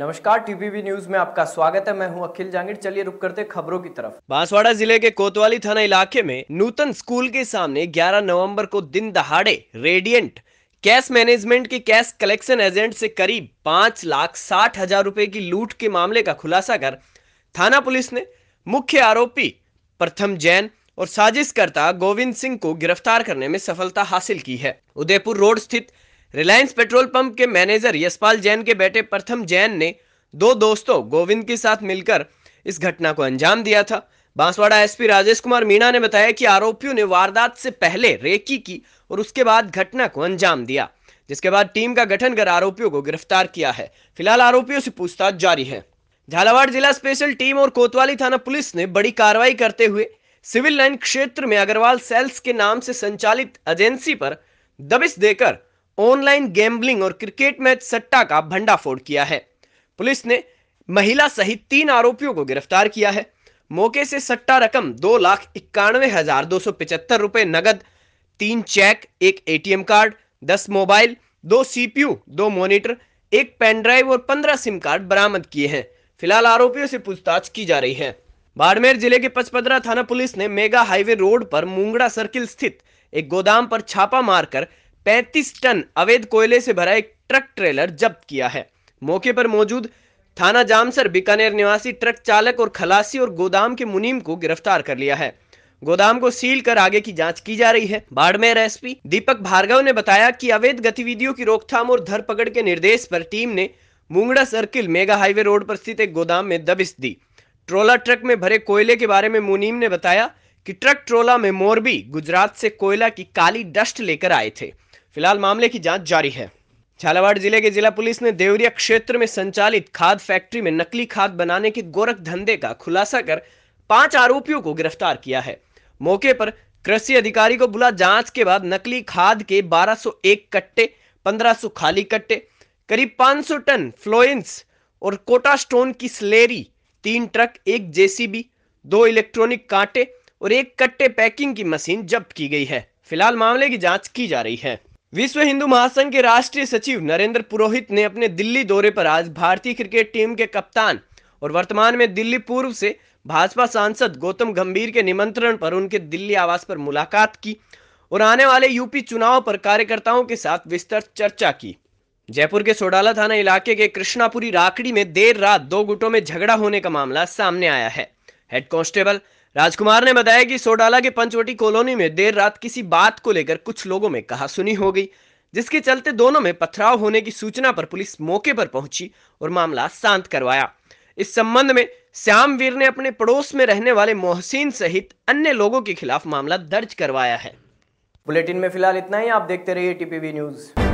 नमस्कार TPV news में आपका स्वागत है मैं हूं अखिल जांगिड़ चलिए रुक करते खबरों की तरफ बांसवाड़ा जिले के कोतवाली थाना इलाके में नूतन स्कूल के सामने 11 नवंबर को दिन दहाड़े रेडियंट कैश मैनेजमेंट के कैश कलेक्शन एजेंट से करीब पांच लाख साठ हजार रूपए की लूट के मामले का खुलासा कर थाना पुलिस ने मुख्य आरोपी प्रथम जैन और साजिशकर्ता गोविंद सिंह को गिरफ्तार करने में सफलता हासिल की है उदयपुर रोड स्थित रिलायंस पेट्रोल पंप के मैनेजर यशपाल जैन के बेटे प्रथम जैन ने दो दोस्तों गोविंद के साथ मिलकर इस घटना को अंजाम दिया था बांसवाड़ा एसपी राजेश कुमार मीणा ने बताया कि आरोपियों ने वारदात से पहले रेकी की और उसके बाद घटना को अंजाम दिया जिसके बाद टीम का गठन कर आरोपियों को गिरफ्तार किया है फिलहाल आरोपियों से पूछताछ जारी है झालावाड़ जिला स्पेशल टीम और कोतवाली थाना पुलिस ने बड़ी कार्रवाई करते हुए सिविल लाइन क्षेत्र में अग्रवाल सेल्स के नाम से संचालित एजेंसी पर दबिश देकर ऑनलाइन गैम्बलिंग और क्रिकेट मैच सट्टा का भंडाफोड़ किया है पुलिस ने महिला सहित तीन आरोपियों को गिरफ्तार किया है मौके से सट्टा रकम दो लाख इक्यानवे हजार दो सौ पिचहत्तर रुपए नगद तीन चेक एक एटीएम कार्ड दस मोबाइल दो सीपीयू दो मॉनिटर एक पेन ड्राइव और पंद्रह सिम कार्ड बरामद किए हैं फिलहाल आरोपियों से पूछताछ की जा रही है बाड़मेर जिले के पचपदरा थाना पुलिस ने मेगा हाईवे रोड पर मुंगड़ा सर्किल स्थित एक गोदाम पर छापा मारकर 35 टन अवैध कोयले से भरा एक ट्रक ट्रेलर जब्त किया है मौके पर मौजूद थाना जामसर बीकानेर निवासी ट्रक चालक और खलासी और गोदाम के मुनीम को गिरफ्तार कर लिया है गोदाम को सील कर आगे की जांच की जा रही है बाड़मेर एसपी दीपक भार्गव ने बताया कि अवैध गतिविधियों की रोकथाम और धरपकड़ के निर्देश पर टीम ने Mungda circle mega highway road पर स्थित एक गोदाम में दबिश दी ट्रोला ट्रक में भरे कोयले के बारे में मुनीम ने बताया कि ट्रक ट्रोला में मोरबी गुजरात से कोयला की काली डस्ट लेकर आए थे फिलहाल मामले की जांच जारी है झालावाड़ जिले के जिला पुलिस ने देवरिया क्षेत्र में संचालित खाद फैक्ट्री में नकली खाद बनाने के गोरख धंधे का खुलासा कर पांच आरोपियों को गिरफ्तार किया है मौके पर कृषि अधिकारी को बुला जांच के बाद नकली खाद के 1201 कट्टे 1500 खाली कट्टे करीब 500 टन फ्लोइंस और कोटा स्टोन की स्लेरी तीन ट्रक एक जेसीबी दो इलेक्ट्रॉनिक कांटे और एक कट्टे पैकिंग की मशीन जब्त की गई है फिलहाल मामले की जांच की जा रही है विश्व हिंदू महासंघ के राष्ट्रीय सचिव नरेंद्र पुरोहित ने अपने दिल्ली दौरे पर आज भारतीय क्रिकेट टीम के कप्तान और वर्तमान में दिल्ली पूर्व से भाजपा सांसद गौतम गंभीर के निमंत्रण पर उनके दिल्ली आवास पर मुलाकात की और आने वाले यूपी चुनाव पर कार्यकर्ताओं के साथ विस्तृत चर्चा की जयपुर के सोडाला थाना इलाके के कृष्णापुरी राखड़ी में देर रात दो गुटों में झगड़ा होने का मामला सामने आया है हेड कांस्टेबल राजकुमार ने बताया कि सोडाला के पंचवटी कॉलोनी में देर रात किसी बात को लेकर कुछ लोगों में कहासुनी हो गई जिसके चलते दोनों में पथराव होने की सूचना पर पुलिस मौके पर पहुंची और मामला शांत करवाया इस संबंध में श्याम वीर ने अपने पड़ोस में रहने वाले मोहसिन सहित अन्य लोगों के खिलाफ मामला दर्ज करवाया है बुलेटिन में फिलहाल इतना ही आप देखते रहिए टीपीवी न्यूज़